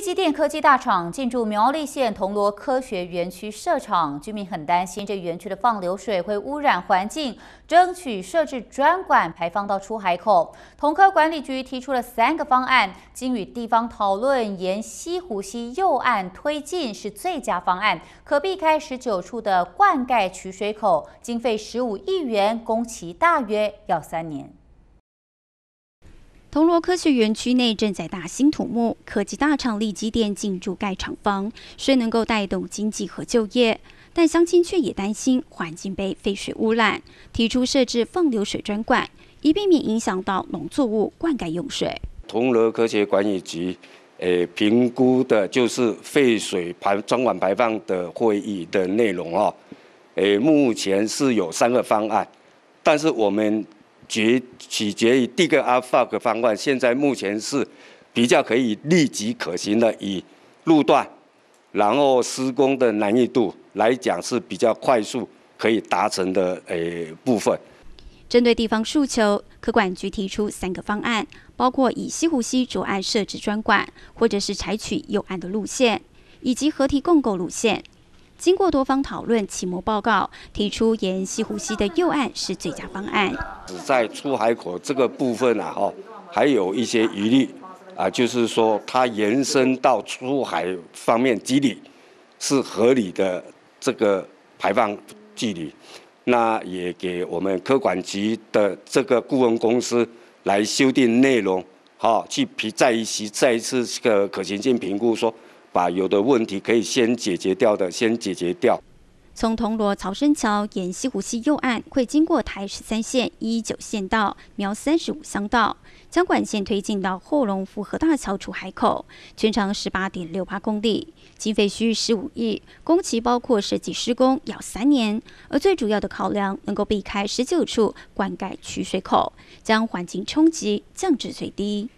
西电科技大厂进驻苗栗县铜锣科学园区设厂，居民很担心这园区的放流水会污染环境，争取设置专管排放到出海口。同科管理局提出了三个方案，经与地方讨论，沿西湖西右岸推进是最佳方案，可避开十九处的灌溉取水口，经费十五亿元，工期大约要三年。铜锣科学园区内正在大兴土木，科技大厂立基店进驻盖厂房，虽能够带动经济和就业，但乡亲却也担心环境被废水污染，提出设置放流水专管，以避免影响到农作物灌溉用水。铜锣科学管理局，诶，评估的就是废水排专管排放的会议的内容哦，诶，目前是有三个方案，但是我们。决取决于一个阿法的方案，现在目前是比较可以立即可行的，以路段，然后施工的难易度来讲是比较快速可以达成的诶部分。针对地方诉求，客管局提出三个方案，包括以西湖西左岸设置专管，或者是采取右岸的路线，以及合体共构路线。经过多方讨论，起模报告提出沿西湖溪的右岸是最佳方案。只在出海口这个部分啊，哈，还有一些余虑啊，就是说它延伸到出海方面机理是合理的，这个排放距离，那也给我们科管局的这个顾问公司来修订内容，哈，去评再一次，再一次这个可行性评估说。把有的问题可以先解决掉的，先解决掉。从铜锣曹生桥沿西湖西右岸，会经过台十三线一九线道、苗三十五乡道，将管线推进到后龙府河大桥出海口，全长十八点六八公里，经费需十五亿，工期包括设计施工要三年。而最主要的考量，能够避开十九处灌溉取水口，将环境冲击降至最低。